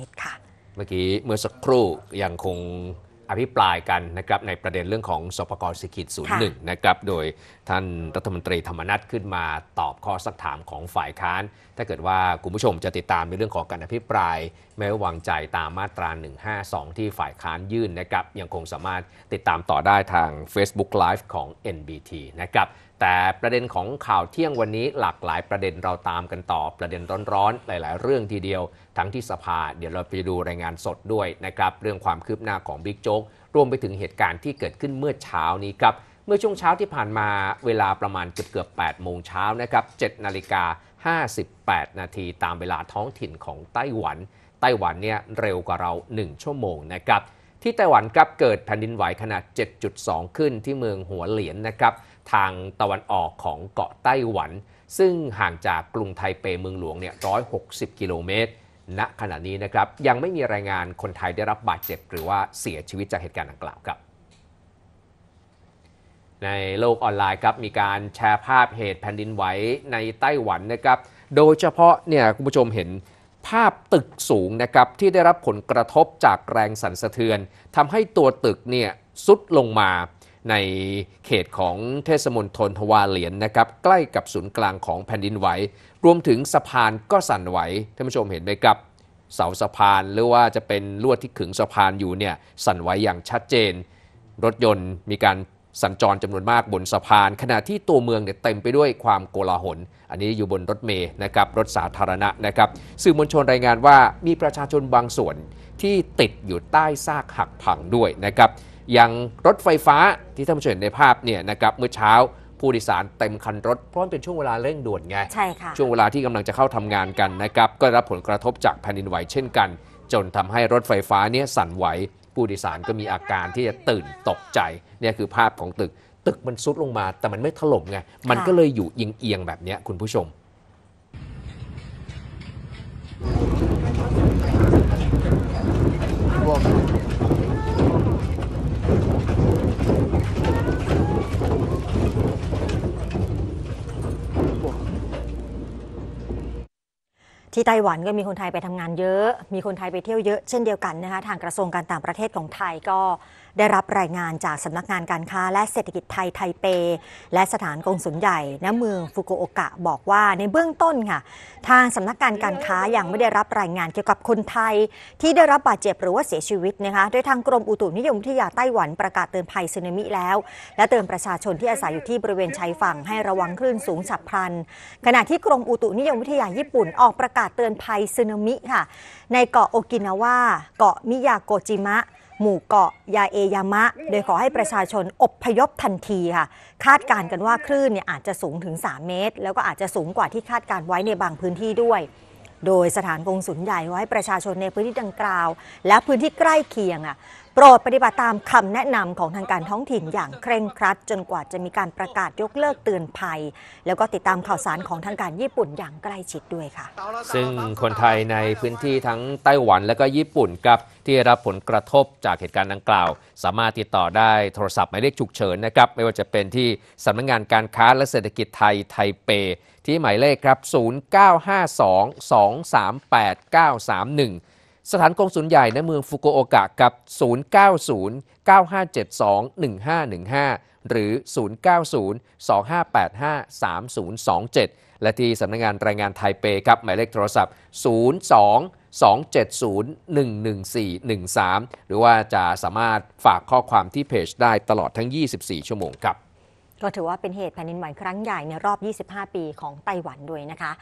นิดค่ะเมื่อกี้เมื่อสักครู่ยังคงอภิปรายกันนะครับในประเด็นเรื่องของ สปกรสิกิจศูนย์หนึ่งนะครับโดยท่านรัฐมนตรีธรรมนัฐขึ้นมาตอบข้อสักถามของฝ่ายค้าน ถ้าเกิดว่าคุณผู้ชมจะติดตามในเรื่องของการอภิปรายไม่้วางใจตามมาตรา 152 ที่ฝ่ายค้านยื่นนะครับ ยังคงสามารถติดตามต่อได้ทาง Facebook Live ของ NBT นะครับแต่ประเด็นของข่าวเที่ยงวันนี้หลากหลายประเด็นเราตามกันต่อ ประเด็นร้อนๆ หลายๆ เรื่องทีเดียว ทั้งที่สภา เดี๋ยวเราไปดูรายงานสดด้วยนะครับเรื่องความคืบหน้าของบิ๊กโจ๊กรวมไปถึงเหตุการณ์ที่เกิดขึ้นเมื่อเช้านี้ครับเมื่อช่วงเช้าที่ผ่านมา เวลาประมาณเกือบเกือบ8โมงเช้านะครับ7นาฬิกา58 นาทีตามเวลาท้องถิ่นของไต้หวัน ไต้หวันเนี่ยเร็วกว่าเรา 1 ชั่วโมงนะครับ ที่ไต้หวันครับเกิดแผ่นดินไหวขนาด7.2 ขึ้นที่เมืองหัวเหลียนนะครับทางตะวันออกของเกาะไต้หวัน ซึ่งห่างจากกรุงไทเปเมืองหลวงเนี่ย160 กิโลเมตรณขณะนี้นะครับ ยังไม่มีรายงานคนไทยได้รับบาดเจ็บหรือว่าเสียชีวิตจากเหตุการณ์ดังกล่าวครับ ในโลกออนไลน์ครับ มีการแชร์ภาพเหตุแผ่นดินไหวในไต้หวันนะครับ โดยเฉพาะเนี่ยคุณผู้ชมเห็นภาพตึกสูงนะครับที่ได้รับผลกระทบจากแรงสั่นสะเทือนทำให้ตัวตึกเนี่ยซุดลงมาในเขตของเทศมนตรทวาเหลียนนะครับใกล้กับศูนย์กลางของแผ่นดินไหวรวมถึงสะพานก็สั่นไหวท่านผู้ชมเห็นไหมครับเสาสะพานหรือว่าจะเป็นลวดที่ขึงสะพานอยู่เนี่ยสั่นไหวอย่างชัดเจน รถยนต์มีการสัญจรจำนวนมากบนสะพาน ขณะที่ตัวเมืองเนี่ยเต็มไปด้วยความโกลาหลอันนี้อยู่บนรถเมย์นะครับ รถสาธารณะนะครับ สื่อมวลชนรายงานว่า มีประชาชนบางส่วนที่ติดอยู่ใต้ซากหักพังด้วยนะครับอย่างรถไฟฟ้าที่ท่านผู้ชมเห็นในภาพเนี่ยนะครับเมื่อเช้าผู้โดยสาร เต็มคันรถเพราะเป็นช่วงเวลาเร่งด่วนไงใช่ค่ะช่วงเวลาที่กำลังจะเข้าทำงานกันนะครับก็รับผลกระทบจากแผ่นดินไหวเช่นกัน จนทำให้รถไฟฟ้าเนี่ยสั่นไหว ผู้โดยสารก็มีอาการที่จะตื่นตกใจเนี่ยคือภาพของตึก ตึกมันซุดลงมาแต่มันไม่ถล่มไงมันก็เลยอยู่เอียงๆแบบนี้คุณผู้ชมที่ไต้หวันก็มีคนไทยไปทำงานเยอะ มีคนไทยไปเที่ยวเยอะ เช่นเดียวกันนะคะ ทางกระทรวงการต่างประเทศของไทยก็ได้รับรายงานจากสำนักงานการค้า และเศรษฐกิจไทยไทเป และสถานกงสุลใหญ่ณเมืองฟุกุโอกะบอกว่าในเบื้องต้นค่ะ ทางสำนักงานการค้ายังไม่ได้รับรายงานเกี่ยวกับคนไทย ที่ได้รับบาดเจ็บหรือว่าเสียชีวิตนะคะโดยทางกรมอุตุนิยมวิทยาไต้หวันประกาศเตือนภัยสึนามิแล้ว และเตือนประชาชนที่อาศัยอยู่ที่บริเวณชายฝั่งให้ระวังคลื่นสูงฉับพลันขณะที่กรมอุตุนิยมวิทยาญี่ปุ่นออกประกาศเตือนภัยสึนามิค่ะ ในเกาะโอกินาวาเกาะมิยาโกจิมะหมู่เกาะยาเอยามะ โดยขอให้ประชาชนอบพยพทันทีค่ะคาดการณ์กันว่าคลื่นเนี่ยอาจจะสูงถึง 3 เมตร แล้วก็อาจจะสูงกว่าที่คาดการไว้ในบางพื้นที่ด้วย โดยสถานกงสุลใหญ่ไวให้ประชาชนในพื้นที่ดังกล่าว และพื้นที่ใกล้เคียงอ่ะโปรดปฏิบัติตามคำแนะนำของทางการท้องถิ่นอย่างเคร่งครัดจนกว่าจะมีการประกาศยกเลิกเตือนภัย แล้วก็ติดตามข่าวสารของทางการญี่ปุ่นอย่างใกล้ชิดด้วยค่ะซึ่งคนไทยในพื้นที่ทั้งไต้หวันและก็ญี่ปุ่นกับที่รับผลกระทบจากเหตุการณ์ดังกล่าว สามารถติดต่อได้โทรศัพท์หมายเลขฉุกเฉินนะครับ ไม่ว่าจะเป็นที่สำนักงงานการค้าและเศรษฐกิจไทยไทเป ที่หมายเลขครับ 0952 238 931สถานกงศูนย์ใหญ่ในเมืองฟุกุโอกะกับ 090-9572-1515 หรือ 090-2585-3027 และที่สำนักงงานแรงงานไทเปครับหมายเลขโทรศัพท์ 02 270-11413 หรือว่าจะสามารถฝากข้อความที่เพจได้ตลอดทั้ง 24 ชั่วโมงครับ ก็ถือว่าเป็นเหตุแผ่นดินไหวครั้งใหญ่ในรอบ 25 ปีของไต้หวันด้วยนะคะ